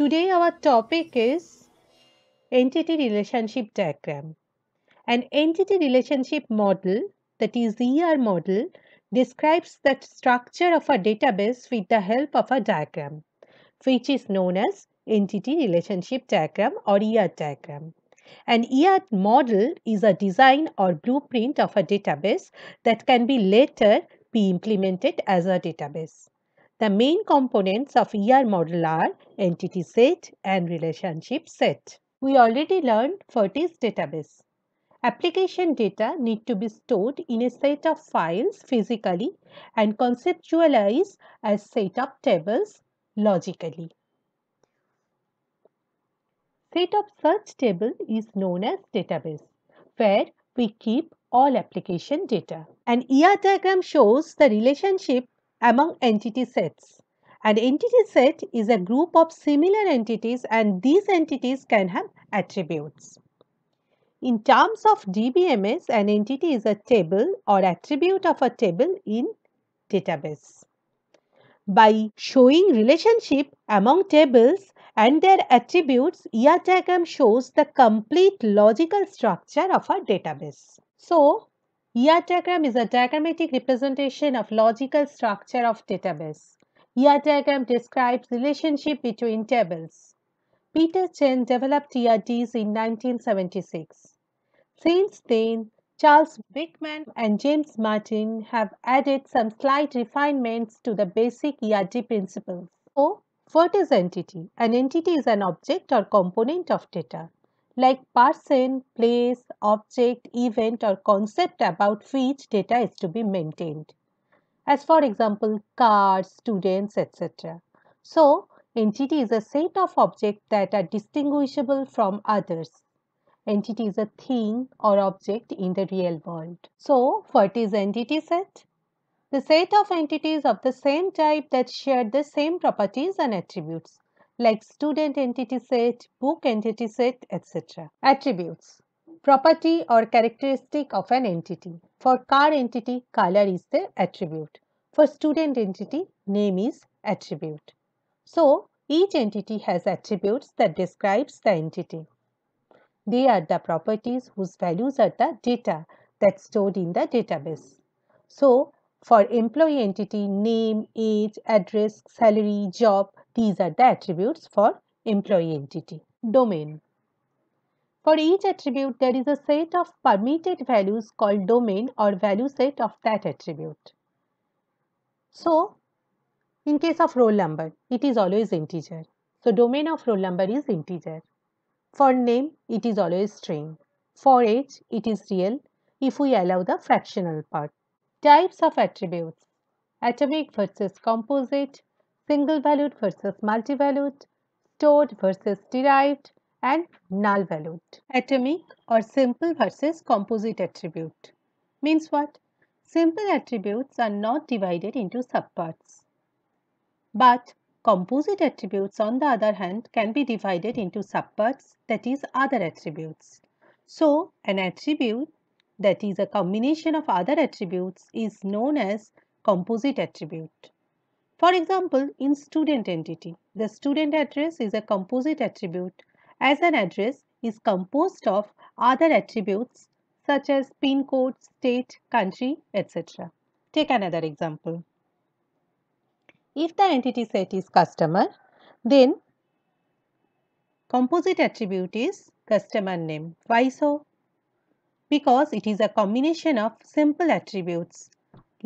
Today our topic is entity relationship diagram. An entity relationship model that is ER model describes the structure of a database with the help of a diagram which is known as entity relationship diagram or ER diagram. An ER model is a design or blueprint of a database that can be later be implemented as a database. The main components of ER model are entity set and relationship set. We already learned Fertis database. Application data need to be stored in a set of files physically and conceptualized as set of tables logically. Set of such table is known as database where we keep all application data. An ER diagram shows the relationship among entity sets. An entity set is a group of similar entities and these entities can have attributes. In terms of DBMS, an entity is a table or attribute of a table in database. By showing relationship among tables and their attributes, ER diagram shows the complete logical structure of a database. So, ER diagram is a diagrammatic representation of logical structure of database. ER diagram describes relationship between tables. Peter Chen developed ERDs in 1976. Since then, Charles Bickman and James Martin have added some slight refinements to the basic ERD principles. So, what is entity? An entity is an object or component of data like person, place, object, event or concept about which data is to be maintained. As for example, cars, students, etc. So, entity is a set of objects that are distinguishable from others. Entity is a thing or object in the real world. So, what is entity set? The set of entities of the same type that share the same properties and attributes like student entity set, book entity set, etc. Attributes Property or characteristic of an entity. For car entity, color is the attribute. For student entity, name is attribute. So, each entity has attributes that describes the entity. They are the properties whose values are the data that's stored in the database. So, for employee entity, name, age, address, salary, job, these are the attributes for employee entity. Domain. For each attribute, there is a set of permitted values called domain or value set of that attribute. So, in case of roll number, it is always integer. So, domain of roll number is integer. For name, it is always string. For age, it is real if we allow the fractional part. Types of attributes. Atomic versus composite, single valued versus multivalued, stored versus derived, and null valued. Atomic or simple versus composite attribute means what? Simple attributes are not divided into subparts. But composite attributes on the other hand can be divided into subparts that is other attributes. So an attribute that is a combination of other attributes is known as composite attribute. For example, in student entity, the student address is a composite attribute as an address is composed of other attributes such as pin code, state, country, etc. Take another example. If the entity set is customer, then composite attribute is customer name. Why so? Because it is a combination of simple attributes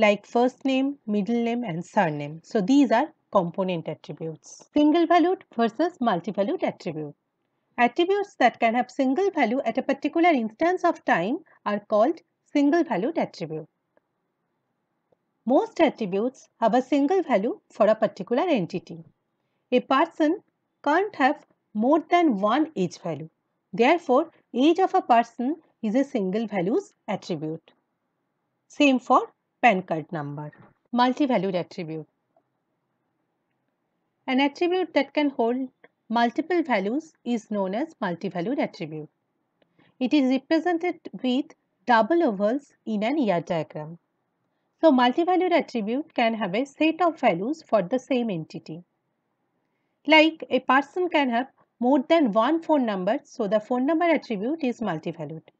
like first name, middle name and surname. So these are component attributes. Single valued versus multi-valued attribute. Attributes that can have single value at a particular instance of time are called single valued attribute. Most attributes have a single value for a particular entity. A person can't have more than one age value. Therefore, age of a person is a single values attribute. Same for PAN card number. Multi-valued attribute. An attribute that can hold multiple values is known as multi-valued attribute. It is represented with double ovals in an ER diagram. So multi-valued attribute can have a set of values for the same entity. Like a person can have more than one phone number so the phone number attribute is multi-valued.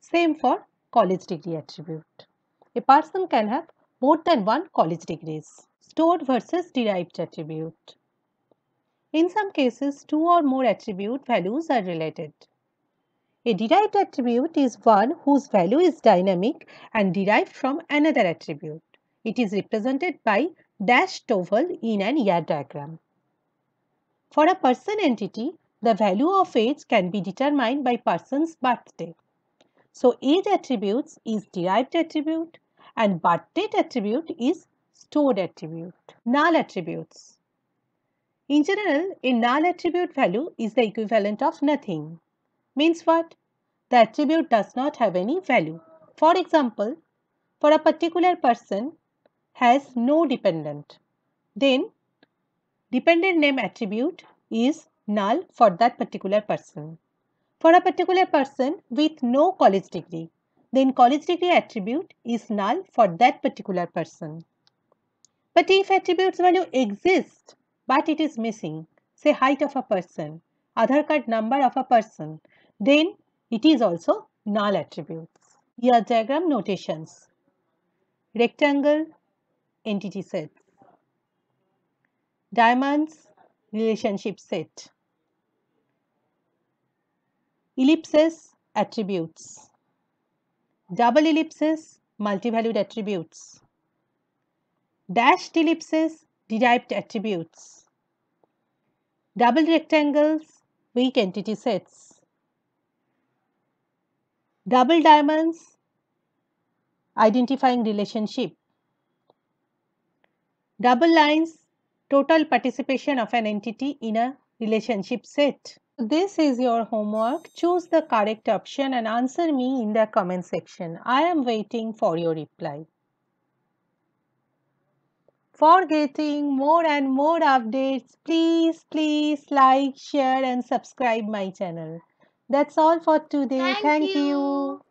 Same for college degree attribute. A person can have more than one college degrees. Stored versus derived attribute. In some cases, two or more attribute values are related. A derived attribute is one whose value is dynamic and derived from another attribute. It is represented by dashed oval in an ER diagram. For a person entity, the value of age can be determined by person's birthday. So age attributes is derived attribute and but date attribute is stored attribute, null attributes. In general, a null attribute value is the equivalent of nothing. Means what? The attribute does not have any value. For example, for a particular person has no dependent, then dependent name attribute is null for that particular person. For a particular person with no college degree, then college degree attribute is null for that particular person. But if attributes value exists, but it is missing, say height of a person, other card number of a person, then it is also null attributes. Here diagram notations. Rectangle, entity set. Diamonds, relationship set. Ellipses, attributes double ellipses, multi-valued attributes. Dashed ellipses, derived attributes. Double rectangles, weak entity sets. Double diamonds, identifying relationship. Double lines, total participation of an entity in a relationship set. This is your homework. Choose the correct option and answer me in the comment section. I am waiting for your reply. For getting more and more updates, please, please like, share and subscribe my channel. That's all for today. Thank, Thank you. you.